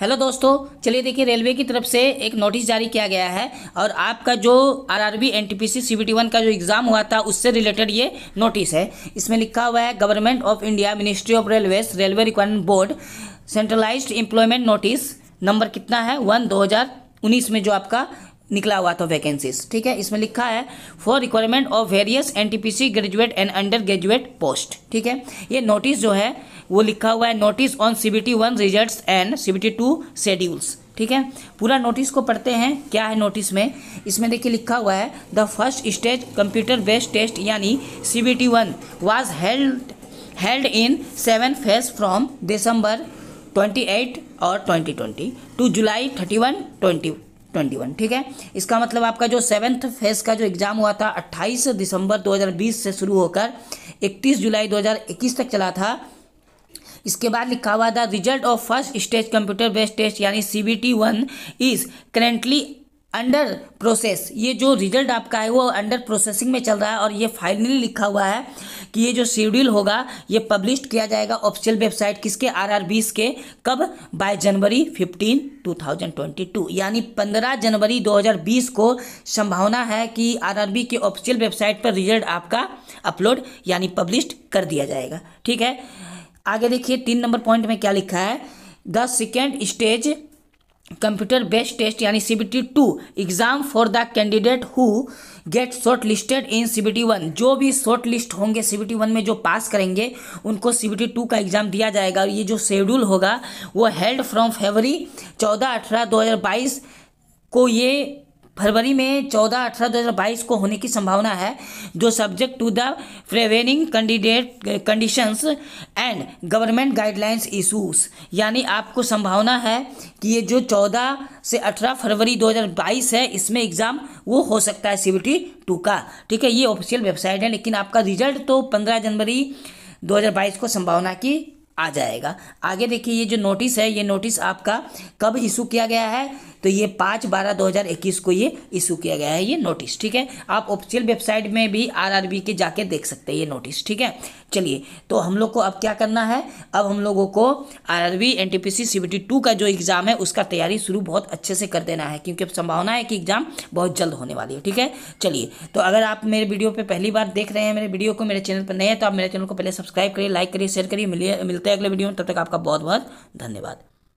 hello दोस्तों चलिए देखिए रेलवे की तरफ से एक नोटिस जारी किया गया है और आपका जो आरआरबी एनटीपीसी वन का जो एग्ज़ाम हुआ था उससे रिलेटेड ये नोटिस है इसमें लिखा हुआ है government of India ministry of railways railway requirement board centralised employment notice number कितना है वन दो में जो आपका निकला हुआ था वैकेंसीज ठीक है इसमें लिखा है for requirement of various NTPC graduate and undergraduate post ठीक है ये नोटिस जो है वो लिखा हुआ है notice on C B T one result and C B T two schedules ठीक है पूरा नोटिस को पढ़ते हैं क्या है नोटिस में इसमें देखिए लिखा हुआ है the first stage computer based test यानी C B T one was held held in seven phase from December twenty eight और twenty twenty two July thirty one twenty twenty one ठीक है इसका मतलब आपका जो सेवन्थ फेज का जो एग्ज़ाम हुआ था अट्ठाईस दिसंबर 2020 से शुरू होकर इकतीस जुलाई 2021 तक चला था इसके बाद लिखा हुआ था result of first stage computer based test यानी C B T one is currently under process ये जो रिजल्ट आपका है वो अंडर प्रोसेसिंग में चल रहा है और ये फाइनली लिखा हुआ है कि ये जो शेड्यूल होगा ये पब्लिश किया जाएगा ऑफिशियल वेबसाइट किसके आर आर बीस के कब by January fifteen two thousand twenty two यानी पंद्रह जनवरी दो हज़ार बीस को संभावना है कि आर आर बी के ऑफिशियल वेबसाइट पर रिजल्ट आपका अपलोड यानी पब्लिश कर दिया जाएगा ठीक है आगे देखिए तीन नंबर पॉइंट में क्या लिखा है the second stage computer based test यानी C B T two exam for the candidate who get shortlisted in C B T one जो भी शॉर्ट लिस्ट होंगे सी बी टी वन में जो पास करेंगे उनको सी बी टी टू का exam दिया जाएगा और ये जो शेड्यूल होगा वो हेल्ड फ्रॉम फेवरी चौदह अठारह दो हज़ार बाईस को ये फरवरी में चौदह अठारह दो हज़ार बाईस को होने की संभावना है जो subject to the prevailing candidate conditions and government guidelines issues यानी आपको संभावना है कि ये जो चौदह से अठारह फरवरी 2022 है इसमें एग्ज़ाम वो हो सकता है सी टू का ठीक है ये ऑफिशियल वेबसाइट है लेकिन आपका रिजल्ट तो पंद्रह जनवरी 2022 को संभावना की आ जाएगा आगे देखिए ये जो नोटिस है ये नोटिस आपका कब इशू किया गया है तो ये पाँच बारह दो हज़ार इक्कीस को ये इशू किया गया है ये नोटिस ठीक है आप ऑफिशियल वेबसाइट में भी आरआरबी के जाके देख सकते हैं ये नोटिस ठीक है चलिए तो हम लोग को अब क्या करना है अब हम लोगों को R R B N T P C C B T two का जो एग्ज़ाम है उसका तैयारी शुरू बहुत अच्छे से कर देना है क्योंकि अब संभावना है कि एग्ज़ाम बहुत जल्द होने वाली है ठीक है चलिए तो अगर आप मेरे वीडियो पर पहली बार देख रहे हैं मेरे वीडियो को मेरे चैनल पर नए हैं तो आप मेरे चैनल को पहले सब्सक्राइब करिए लाइक करिए शेयर करिए मिलिए मिलते हैं अगले वीडियो में तब तक आपका बहुत बहुत धन्यवाद